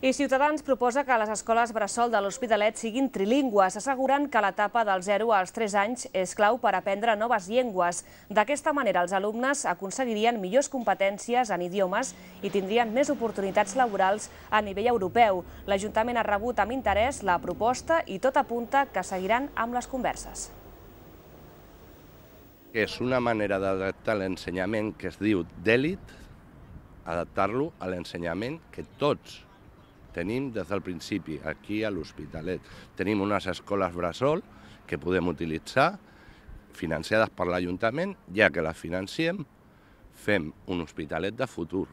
I Ciutadans proposa que les escoles bressol de l'Hospitalet siguin trilingües, assegurant que l'etapa del 0 als 3 anys és clau per aprendre noves llengües. D'aquesta manera, els alumnes aconseguirien millors competències en idiomes i tindrien més oportunitats laborals a nivell europeu. L'Ajuntament ha rebut amb interès la proposta i tot apunta que seguiran amb les converses és una manera d'adaptar l'ensenyament que es diu d'èlit, adaptar-lo a l'ensenyament que tots tenim des del principi aquí a l'Hospitalet. Tenim unes escoles bressol que podem utilitzar, financiades per l'Ajuntament, ja que les financiem, fem un hospitalet de futur.